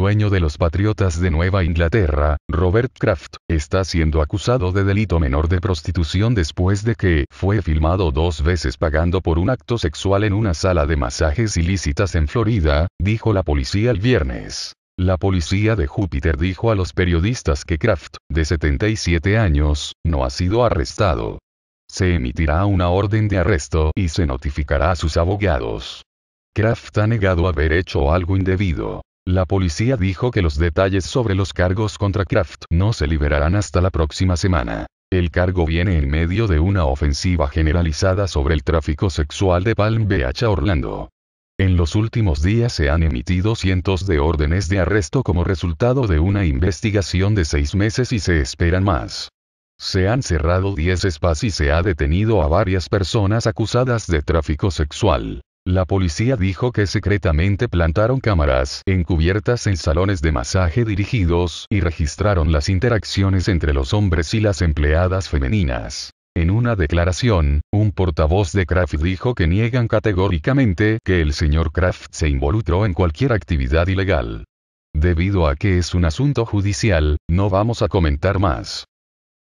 dueño de los Patriotas de Nueva Inglaterra, Robert Kraft, está siendo acusado de delito menor de prostitución después de que fue filmado dos veces pagando por un acto sexual en una sala de masajes ilícitas en Florida, dijo la policía el viernes. La policía de Júpiter dijo a los periodistas que Kraft, de 77 años, no ha sido arrestado. Se emitirá una orden de arresto y se notificará a sus abogados. Kraft ha negado haber hecho algo indebido. La policía dijo que los detalles sobre los cargos contra Kraft no se liberarán hasta la próxima semana. El cargo viene en medio de una ofensiva generalizada sobre el tráfico sexual de Palm Beach a Orlando. En los últimos días se han emitido cientos de órdenes de arresto como resultado de una investigación de seis meses y se esperan más. Se han cerrado 10 espacios y se ha detenido a varias personas acusadas de tráfico sexual. La policía dijo que secretamente plantaron cámaras encubiertas en salones de masaje dirigidos y registraron las interacciones entre los hombres y las empleadas femeninas. En una declaración, un portavoz de Kraft dijo que niegan categóricamente que el señor Kraft se involucró en cualquier actividad ilegal. Debido a que es un asunto judicial, no vamos a comentar más.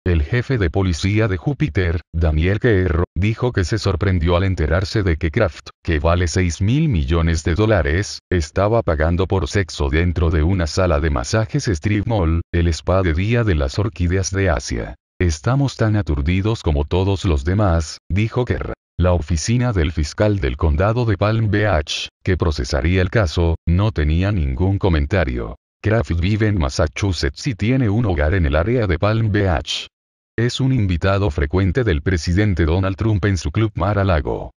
El jefe de policía de Júpiter, Daniel Kerr, dijo que se sorprendió al enterarse de que Kraft, que vale 6 mil millones de dólares, estaba pagando por sexo dentro de una sala de masajes strip mall, el spa de día de las orquídeas de Asia. Estamos tan aturdidos como todos los demás, dijo Kerr. La oficina del fiscal del condado de Palm Beach, que procesaría el caso, no tenía ningún comentario. Kraft vive en Massachusetts y tiene un hogar en el área de Palm Beach. Es un invitado frecuente del presidente Donald Trump en su club Mar-a-Lago.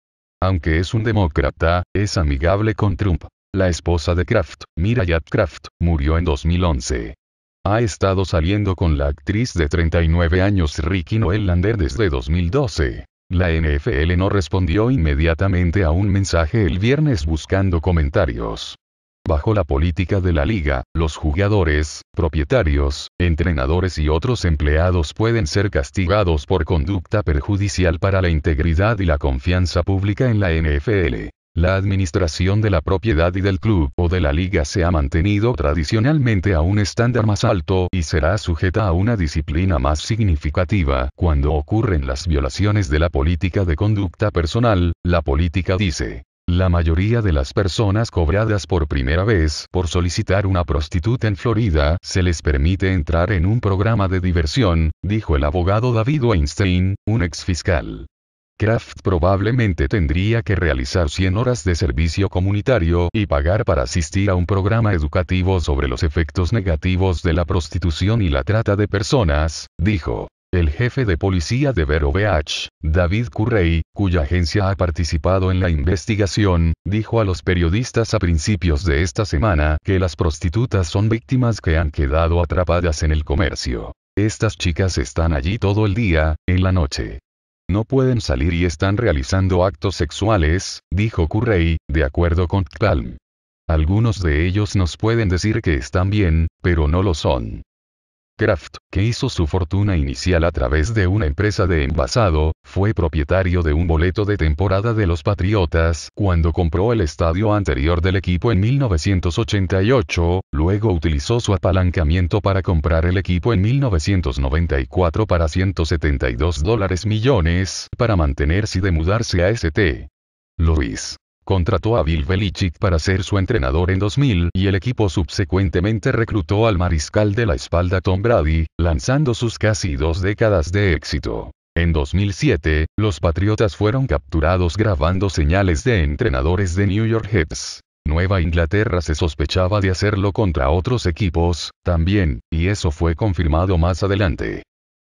Aunque es un demócrata, es amigable con Trump. La esposa de Kraft, Mirayat Kraft, murió en 2011. Ha estado saliendo con la actriz de 39 años Ricky Lander desde 2012. La NFL no respondió inmediatamente a un mensaje el viernes buscando comentarios. Bajo la política de la liga, los jugadores, propietarios, entrenadores y otros empleados pueden ser castigados por conducta perjudicial para la integridad y la confianza pública en la NFL. La administración de la propiedad y del club o de la liga se ha mantenido tradicionalmente a un estándar más alto y será sujeta a una disciplina más significativa cuando ocurren las violaciones de la política de conducta personal, la política dice. La mayoría de las personas cobradas por primera vez por solicitar una prostituta en Florida se les permite entrar en un programa de diversión, dijo el abogado David Weinstein, un exfiscal. Kraft probablemente tendría que realizar 100 horas de servicio comunitario y pagar para asistir a un programa educativo sobre los efectos negativos de la prostitución y la trata de personas, dijo. El jefe de policía de Vh David Currey, cuya agencia ha participado en la investigación, dijo a los periodistas a principios de esta semana que las prostitutas son víctimas que han quedado atrapadas en el comercio. Estas chicas están allí todo el día, en la noche. No pueden salir y están realizando actos sexuales, dijo Currey, de acuerdo con Calm. Algunos de ellos nos pueden decir que están bien, pero no lo son. Kraft, que hizo su fortuna inicial a través de una empresa de envasado, fue propietario de un boleto de temporada de los Patriotas cuando compró el estadio anterior del equipo en 1988, luego utilizó su apalancamiento para comprar el equipo en 1994 para 172 dólares millones para mantenerse y de mudarse a St. Louis. Contrató a Bill Belichick para ser su entrenador en 2000 y el equipo subsecuentemente reclutó al mariscal de la espalda Tom Brady, lanzando sus casi dos décadas de éxito. En 2007, los Patriotas fueron capturados grabando señales de entrenadores de New York Jets. Nueva Inglaterra se sospechaba de hacerlo contra otros equipos, también, y eso fue confirmado más adelante.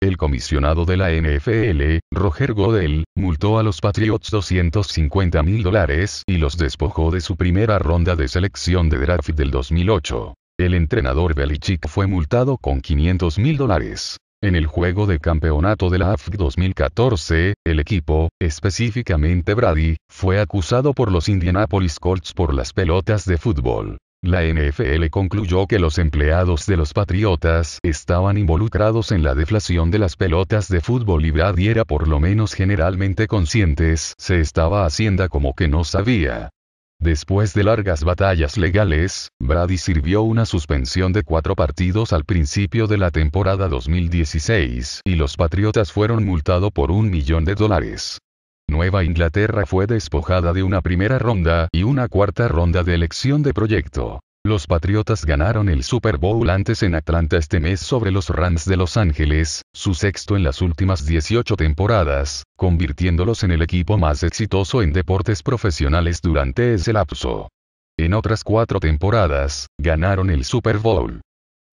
El comisionado de la NFL, Roger Godel, multó a los Patriots 250 mil dólares y los despojó de su primera ronda de selección de draft del 2008. El entrenador Belichick fue multado con 500 mil dólares. En el juego de campeonato de la AFC 2014, el equipo, específicamente Brady, fue acusado por los Indianapolis Colts por las pelotas de fútbol. La NFL concluyó que los empleados de los Patriotas estaban involucrados en la deflación de las pelotas de fútbol y Brady era por lo menos generalmente conscientes, se estaba haciendo como que no sabía. Después de largas batallas legales, Brady sirvió una suspensión de cuatro partidos al principio de la temporada 2016 y los Patriotas fueron multados por un millón de dólares. Nueva Inglaterra fue despojada de una primera ronda y una cuarta ronda de elección de proyecto. Los Patriotas ganaron el Super Bowl antes en Atlanta este mes sobre los Rams de Los Ángeles, su sexto en las últimas 18 temporadas, convirtiéndolos en el equipo más exitoso en deportes profesionales durante ese lapso. En otras cuatro temporadas, ganaron el Super Bowl.